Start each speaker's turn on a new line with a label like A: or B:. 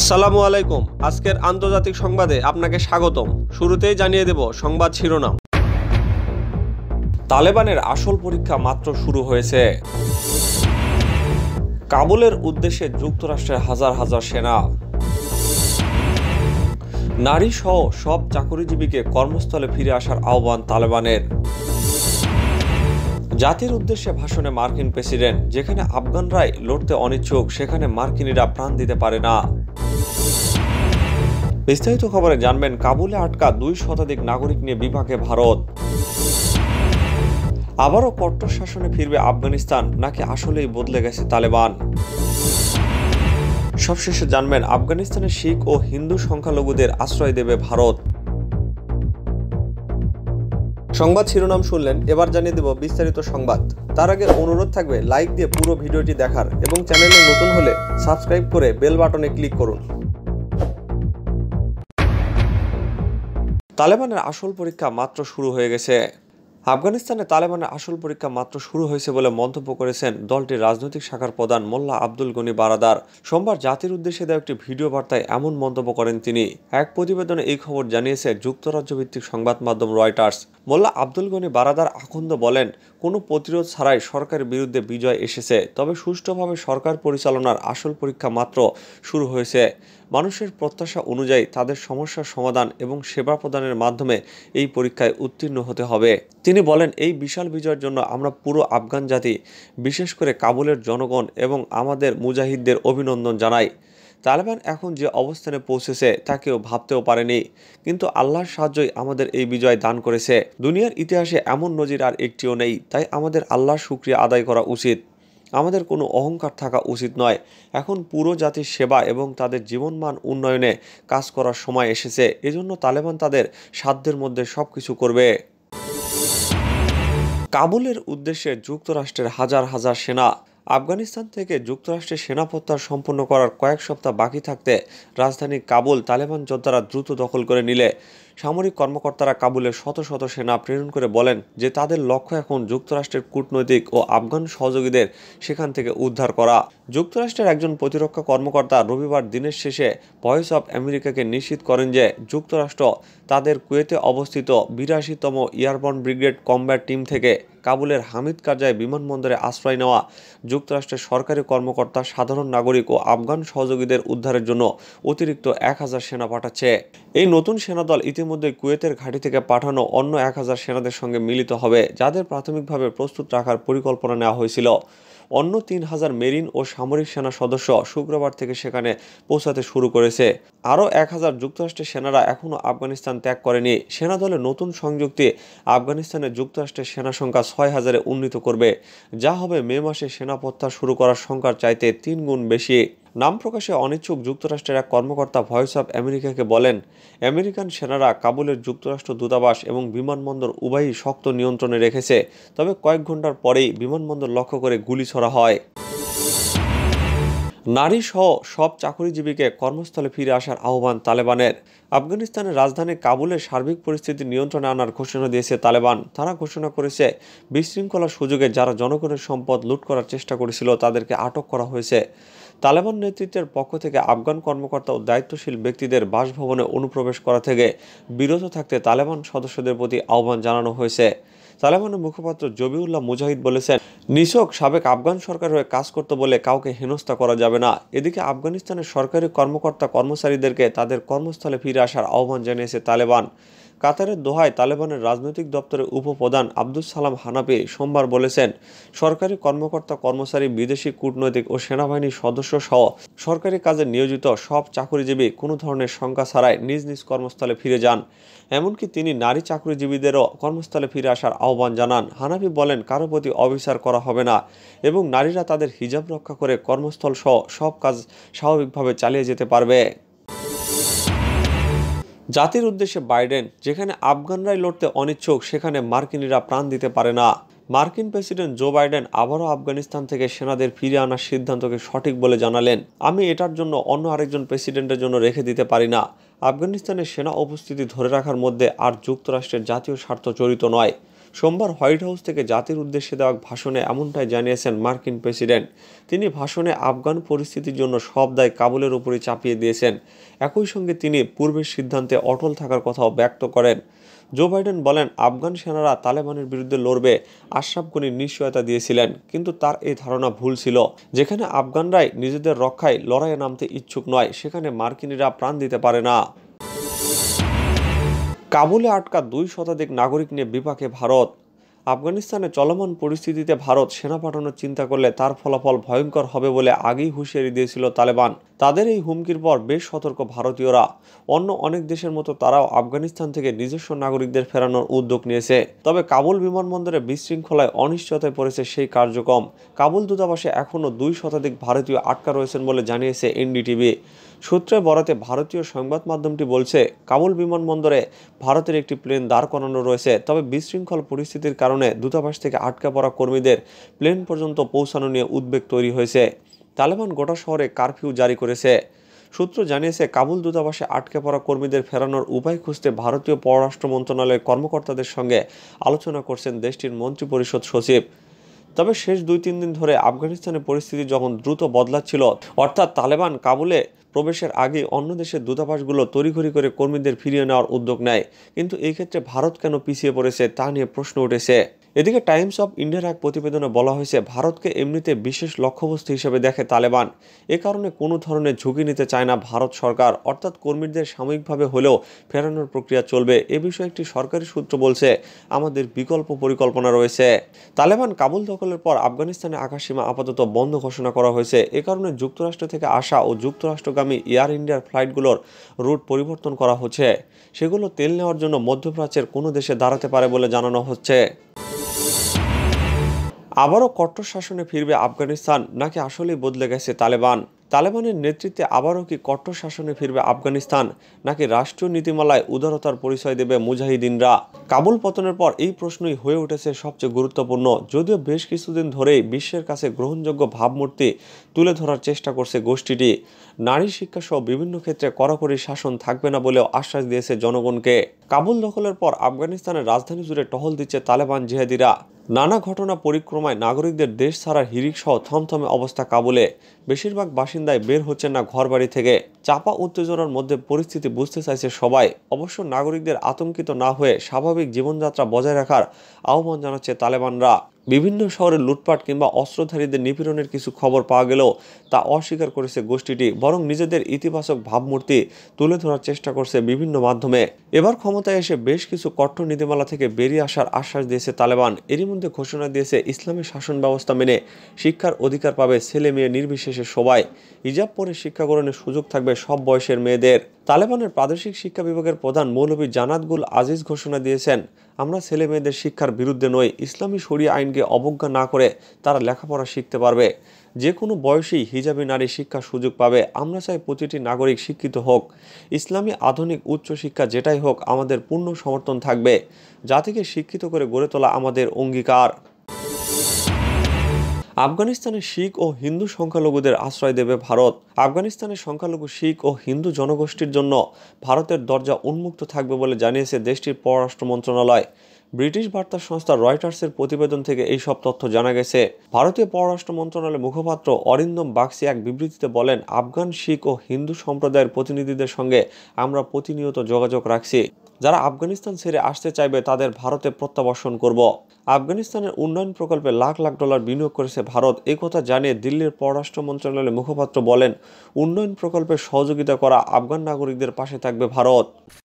A: আসসালামু আলাইকুম আজকের আন্তর্জাতিক সংবাদে আপনাকে স্বাগতম শুরুতেই জানিয়ে দেব সংবাদ শিরোনাম তালেবানের আসল পরীক্ষা মাত্র শুরু হয়েছে কাবুলের উদ্দেশ্যে যুক্তরাষ্ট্রের হাজার হাজার সেনা নারী সহ সব চাকরিজীবীকে কর্মস্থলে ফিরে আসার আহ্বান তালেবানের জাতির উদ্দেশ্যে ভাষণে মার্কিন প্রেসিডেন্ট যেখানে আফগানরাই লড়তে অনিচ্ছুক সেখানে মার্কিনিরা প্রাণ দিতে পারে না বিস্তারিত খবরে জানবেন কাবুলে আটকা দুই শতাধিক নাগরিক নিয়ে বিপাকে ভারত আবারও কট্টর শাসনে ফিরবে আফগানিস্তান নাকি আসলেই বদলে গেছে তালেবান সবশেষে জানবেন আফগানিস্তানে শিখ ও হিন্দু সংখ্যালঘুদের আশ্রয় দেবে ভারত সংবাদ শিরোনাম শুনলেন এবার জানিয়ে দেব বিস্তারিত সংবাদ তার আগে অনুরোধ থাকবে লাইক দিয়ে পুরো ভিডিওটি দেখার এবং চ্যানেলে নতুন হলে সাবস্ক্রাইব করে বেল বাটনে ক্লিক করুন তালেবানের আসল পরীক্ষা মাত্র শুরু হয়ে গেছে আফগানিস্তানে তালেবানের আসল পরীক্ষা মাত্র শুরু হয়েছে বলে মন্তব্য করেছেন দলটির রাজনৈতিক শাখার প্রধান মোল্লা আব্দুল গনি বারাদার সোমবার জাতির উদ্দেশ্যে দেওয়া একটি ভিডিও বার্তায় এমন মন্তব্য করেন তিনি এক প্রতিবেদনে এই খবর জানিয়েছে যুক্তরাজ্য ভিত্তিক সংবাদ মাধ্যম রয়টার্স মোল্লা আব্দুল গনি বারাদার আখন্দ বলেন কোনো প্রতিরোধ ছাড়াই সরকারের বিরুদ্ধে বিজয় এসেছে তবে সুষ্ঠুভাবে সরকার পরিচালনার আসল পরীক্ষা মাত্র শুরু হয়েছে মানুষের প্রত্যাশা অনুযায়ী তাদের সমস্যার সমাধান এবং সেবা প্রদানের মাধ্যমে এই পরীক্ষায় উত্তীর্ণ হতে হবে তিনি বলেন এই বিশাল বিজয়ের জন্য আমরা পুরো আফগান জাতি বিশেষ করে কাবুলের জনগণ এবং আমাদের মুজাহিদদের অভিনন্দন জানাই তালেবান এখন যে অবস্থানে পৌঁছেছে তা কেউ ভাবতেও পারেনি কিন্তু আল্লাহর সাহায্যই আমাদের এই বিজয় দান করেছে দুনিয়ার ইতিহাসে এমন নজির আর একটিও নেই তাই আমাদের আল্লাহর শুক্রিয়া আদায় করা উচিত আমাদের কোনো অহংকার থাকা উচিত নয় এখন পুরো জাতির সেবা এবং তাদের জীবনমান উন্নয়নে কাজ করার সময় এসেছে এজন্য তালেবান তাদের সাধ্যের মধ্যে সব কিছু করবে কাবুলের উদ্দেশ্যে যুক্তরাষ্ট্রের হাজার হাজার সেনা আফগানিস্তান থেকে যুক্তরাষ্ট্রে সেনা প্রত্যাহার সম্পন্ন করার কয়েক সপ্তাহ বাকি থাকতে রাজধানী কাবুল তালেবান যোদ্ধারা দ্রুত দখল করে নিলে সামরিক কর্মকর্তারা কাবুলে শত শত সেনা প্রেরণ করে বলেন যে তাদের লক্ষ্য এখন যুক্তরাষ্ট্রের কূটনৈতিক ও আফগান সহযোগীদের সেখান থেকে উদ্ধার করা যুক্তরাষ্ট্রের একজন প্রতিরক্ষা কর্মকর্তা রবিবার দিনের শেষে ভয়েস অব আমেরিকাকে নিশ্চিত করেন যে যুক্তরাষ্ট্র তাদের কুয়েতে অবস্থিত বিরাশিতম ইয়ারবর্ন ব্রিগেড কম্ব্যাট টিম থেকে কাবুলের হামিদ কারজায় বিমানবন্দরে আশ্রয় নেওয়া যুক্তরাষ্ট্রের সরকারি কর্মকর্তা সাধারণ নাগরিক ও আফগান সহযোগীদের উদ্ধারের জন্য অতিরিক্ত এক হাজার সেনা পাঠাচ্ছে এই নতুন সেনাদল ইতিমধ্যে মধ্যে কুয়েতের ঘাঁটি থেকে পাঠানো অন্য এক হাজার সেনাদের সঙ্গে মিলিত হবে যাদের প্রাথমিকভাবে প্রস্তুত রাখার পরিকল্পনা নেওয়া হয়েছিল অন্য তিন হাজার মেরিন ও সামরিক সেনা সদস্য শুক্রবার থেকে সেখানে পৌঁছাতে শুরু করেছে আরও এক হাজার যুক্তরাষ্ট্রের সেনারা এখনও আফগানিস্তান ত্যাগ করেনি সেনা দলের নতুন সংযুক্তি আফগানিস্তানে যুক্তরাষ্ট্রের সেনা সংখ্যা ছয় হাজারে উন্নীত করবে যা হবে মে মাসে সেনা প্রত্যাহার শুরু করার সংখ্যার চাইতে তিন গুণ বেশি নাম প্রকাশে অনিচ্ছুক যুক্তরাষ্ট্রের এক কর্মকর্তা ভয়েস অব আমেরিকাকে বলেন আমেরিকান সেনারা কাবুলের যুক্তরাষ্ট্র দূতাবাস এবং বিমানবন্দর উভয়ই শক্ত নিয়ন্ত্রণে রেখেছে তবে কয়েক ঘন্টার পরেই বিমানবন্দর লক্ষ্য করে গুলি ছড়া হয় নারী সহ সব চাকরিজীবীকে কর্মস্থলে ফিরে আসার আহ্বান তালেবানের আফগানিস্তানের রাজধানী কাবুলের সার্বিক পরিস্থিতি নিয়ন্ত্রণে আনার ঘোষণা দিয়েছে তালেবান তারা ঘোষণা করেছে বিশৃঙ্খলার সুযোগে যারা জনগণের সম্পদ লুট করার চেষ্টা করেছিল তাদেরকে আটক করা হয়েছে তালেবান নেতৃত্বের পক্ষ থেকে আফগান কর্মকর্তা ও দায়িত্বশীল ব্যক্তিদের বাসভবনে অনুপ্রবেশ করা থেকে বিরত থাকতে তালেবান সদস্যদের প্রতি আহ্বান জানানো হয়েছে তালেবানের মুখপাত্র জবিউল্লাহ মুজাহিদ বলেছেন নিশোক সাবেক আফগান সরকার হয়ে কাজ করতে বলে কাউকে হেনস্থা করা যাবে না এদিকে আফগানিস্তানের সরকারি কর্মকর্তা কর্মচারীদেরকে তাদের কর্মস্থলে ফিরে আসার আহ্বান জানিয়েছে তালেবান কাতারের দোহায় তালেবানের রাজনৈতিক দপ্তরের উপপ্রধান আব্দুল সালাম হানাপি সোমবার বলেছেন সরকারি কর্মকর্তা কর্মচারী বিদেশি কূটনৈতিক ও সেনাবাহিনীর সদস্য সহ সরকারি কাজে নিয়োজিত সব চাকরিজীবী কোনো ধরনের শঙ্কা ছাড়াই নিজ নিজ কর্মস্থলে ফিরে যান এমনকি তিনি নারী চাকরিজীবীদেরও কর্মস্থলে ফিরে আসার আহ্বান জানান হানাফি বলেন কারো প্রতি অবিচার করা হবে না এবং নারীরা তাদের হিজাব রক্ষা করে কর্মস্থল সহ সব কাজ স্বাভাবিকভাবে চালিয়ে যেতে পারবে জাতির উদ্দেশ্যে বাইডেন যেখানে আফগানরাই লড়তে অনিচ্ছুক সেখানে মার্কিনিরা প্রাণ দিতে পারে না মার্কিন প্রেসিডেন্ট জো বাইডেন আবারও আফগানিস্তান থেকে সেনাদের ফিরে আনার সিদ্ধান্তকে সঠিক বলে জানালেন আমি এটার জন্য অন্য আরেকজন প্রেসিডেন্টের জন্য রেখে দিতে পারি না আফগানিস্তানের সেনা উপস্থিতি ধরে রাখার মধ্যে আর যুক্তরাষ্ট্রের জাতীয় স্বার্থ জড়িত নয় সোমবার হোয়াইট হাউস থেকে জাতির উদ্দেশ্যে দেওয়া ভাষণে এমনটাই জানিয়েছেন মার্কিন প্রেসিডেন্ট তিনি ভাষণে আফগান পরিস্থিতির জন্য সব দায় কাবুলের উপরে চাপিয়ে দিয়েছেন একই সঙ্গে তিনি পূর্বের সিদ্ধান্তে অটল থাকার কথাও ব্যক্ত করেন জো বাইডেন বলেন আফগান সেনারা তালেবানের বিরুদ্ধে লড়বে আশরাফ গনির নিশ্চয়তা দিয়েছিলেন কিন্তু তার এই ধারণা ভুল ছিল যেখানে আফগানরাই নিজেদের রক্ষায় লড়াইয়ে নামতে ইচ্ছুক নয় সেখানে মার্কিনিরা প্রাণ দিতে পারে না কাবুলে আটকা দুই শতাধিক নাগরিক নিয়ে বিপাকে ভারত আফগানিস্তানে চলমান পরিস্থিতিতে ভারত সেনা পাঠানোর চিন্তা করলে তার ফলাফল ভয়ঙ্কর হবে বলে আগেই হুঁশিয়ারি দিয়েছিল তালেবান তাদের এই হুমকির পর বেশ সতর্ক ভারতীয়রা অন্য অনেক দেশের মতো তারাও আফগানিস্তান থেকে নিজস্ব নাগরিকদের ফেরানোর উদ্যোগ নিয়েছে তবে কাবুল বিমানবন্দরে বিশৃঙ্খলায় অনিশ্চয়তায় পড়েছে সেই কার্যক্রম কাবুল দূতাবাসে এখনও দুই শতাধিক ভারতীয় আটকা রয়েছেন বলে জানিয়েছে এনডিটিভি সূত্রে বরাতে ভারতীয় সংবাদ মাধ্যমটি বলছে কাবুল বিমানবন্দরে ভারতের একটি প্লেন দাঁড় করানো রয়েছে তবে বিশৃঙ্খল পরিস্থিতির কারণে দূতাবাস থেকে আটকে পড়া কর্মীদের প্লেন পর্যন্ত পৌঁছানো নিয়ে উদ্বেগ তৈরি হয়েছে তালেবান গোটা শহরে কারফিউ জারি করেছে সূত্র জানিয়েছে কাবুল দূতাবাসে আটকে পড়া কর্মীদের ফেরানোর উপায় খুঁজতে ভারতীয় পররাষ্ট্র মন্ত্রণালয়ের কর্মকর্তাদের সঙ্গে আলোচনা করছেন দেশটির মন্ত্রিপরিষদ সচিব তবে শেষ দুই তিন দিন ধরে আফগানিস্তানের পরিস্থিতি যখন দ্রুত বদলাচ্ছিল অর্থাৎ তালেবান কাবুলে প্রবেশের আগে অন্য দেশের দূতাবাসগুলো তড়িঘড়ি করে কর্মীদের ফিরিয়ে নেওয়ার উদ্যোগ নেয় কিন্তু এই ক্ষেত্রে ভারত কেন পিছিয়ে পড়েছে তা নিয়ে প্রশ্ন উঠেছে এদিকে টাইমস অব ইন্ডিয়ার এক প্রতিবেদনে বলা হয়েছে ভারতকে এমনিতে বিশেষ লক্ষ্যবস্তু হিসেবে দেখে তালেবান এ কারণে কোনো ধরনের ঝুঁকি নিতে চায় না ভারত সরকার অর্থাৎ কর্মীদের সাময়িকভাবে হলেও ফেরানোর প্রক্রিয়া চলবে এ বিষয়ে একটি সরকারি সূত্র বলছে আমাদের বিকল্প পরিকল্পনা রয়েছে তালেবান কাবুল দখলের পর আফগানিস্তানে আকাশসীমা আপাতত বন্ধ ঘোষণা করা হয়েছে এ কারণে যুক্তরাষ্ট্র থেকে আসা ও যুক্তরাষ্ট্রগামী এয়ার ইন্ডিয়ার ফ্লাইটগুলোর রুট পরিবর্তন করা হচ্ছে সেগুলো তেল নেওয়ার জন্য মধ্যপ্রাচ্যের কোনো দেশে দাঁড়াতে পারে বলে জানানো হচ্ছে আবারও কট্টর শাসনে ফিরবে আফগানিস্তান নাকি আসলেই বদলে গেছে তালেবান তালেবানের নেতৃত্বে আবারও কি কট্টর শাসনে ফিরবে আফগানিস্তান নাকি রাষ্ট্রীয় নীতিমালায় উদারতার পরিচয় দেবে মুজাহিদিনরা কাবুল পতনের পর এই প্রশ্নই হয়ে উঠেছে সবচেয়ে গুরুত্বপূর্ণ যদিও বেশ কিছুদিন ধরেই বিশ্বের কাছে গ্রহণযোগ্য ভাবমূর্তি তুলে ধরার চেষ্টা করছে গোষ্ঠীটি নারী শিক্ষাসহ বিভিন্ন ক্ষেত্রে কড়াকড়ি শাসন থাকবে না বলেও আশ্বাস দিয়েছে জনগণকে কাবুল দখলের পর আফগানিস্তানের রাজধানী জুড়ে টহল দিচ্ছে তালেবান জিহাদিরা নানা ঘটনা পরিক্রমায় নাগরিকদের দেশ ছাড়ার হিরিক সহ থমথমে অবস্থা কাবুলে বেশিরভাগ বাসিন্দায় বের হচ্ছে না ঘরবাড়ি থেকে চাপা উত্তেজনার মধ্যে পরিস্থিতি বুঝতে চাইছে সবাই অবশ্য নাগরিকদের আতঙ্কিত না হয়ে স্বাভাবিক স্বাভাবিক জীবনযাত্রা বজায় রাখার আহ্বান জানাচ্ছে তালেবানরা বিভিন্ন শহরে লুটপাট কিংবা অস্ত্রধারীদের নিপীড়নের কিছু খবর পাওয়া গেলেও তা অস্বীকার করেছে গোষ্ঠীটি বরং নিজেদের ইতিবাচক ভাবমূর্তি তুলে ধরার চেষ্টা করছে বিভিন্ন মাধ্যমে এবার ক্ষমতায় এসে বেশ কিছু কঠোর নীতিমালা থেকে বেরিয়ে আসার আশ্বাস দিয়েছে তালেবান এরই মধ্যে ঘোষণা দিয়েছে ইসলামী শাসন ব্যবস্থা মেনে শিক্ষার অধিকার পাবে ছেলে মেয়ে নির্বিশেষে সবাই হিজাব পরে শিক্ষা গ্রহণের সুযোগ থাকবে সব বয়সের মেয়েদের তালেবানের প্রাদেশিক শিক্ষা বিভাগের প্রধান মৌলভী জানাতগুল আজিজ ঘোষণা দিয়েছেন আমরা ছেলে মেয়েদের শিক্ষার বিরুদ্ধে নই ইসলামী শরীয় আইনকে অবজ্ঞা না করে তারা লেখাপড়া শিখতে পারবে যে কোনো বয়সেই হিজাবি নারী শিক্ষার সুযোগ পাবে আমরা চাই প্রতিটি নাগরিক শিক্ষিত হোক ইসলামী আধুনিক উচ্চশিক্ষা যেটাই হোক আমাদের পূর্ণ সমর্থন থাকবে জাতিকে শিক্ষিত করে গড়ে তোলা আমাদের অঙ্গীকার আফগানিস্তানে শিখ ও হিন্দু সংখ্যালঘুদের আশ্রয় দেবে ভারত আফগানিস্তানের সংখ্যালঘু শিখ ও হিন্দু জনগোষ্ঠীর জন্য ভারতের দরজা উন্মুক্ত থাকবে বলে জানিয়েছে দেশটির পররাষ্ট্র মন্ত্রণালয় ব্রিটিশ বার্তা সংস্থা রয়টার্সের প্রতিবেদন থেকে এই সব তথ্য জানা গেছে ভারতীয় পররাষ্ট্র মন্ত্রণালয়ের মুখপাত্র অরিন্দম বাগসি এক বিবৃতিতে বলেন আফগান শিখ ও হিন্দু সম্প্রদায়ের প্রতিনিধিদের সঙ্গে আমরা প্রতিনিয়ত যোগাযোগ রাখছি যারা আফগানিস্তান ছেড়ে আসতে চাইবে তাদের ভারতে প্রত্যাবাসন করব আফগানিস্তানের উন্নয়ন প্রকল্পে লাখ লাখ ডলার বিনিয়োগ করেছে ভারত এই কথা জানিয়ে দিল্লির পররাষ্ট্র মন্ত্রণালয়ের মুখপাত্র বলেন উন্নয়ন প্রকল্পে সহযোগিতা করা আফগান নাগরিকদের পাশে থাকবে ভারত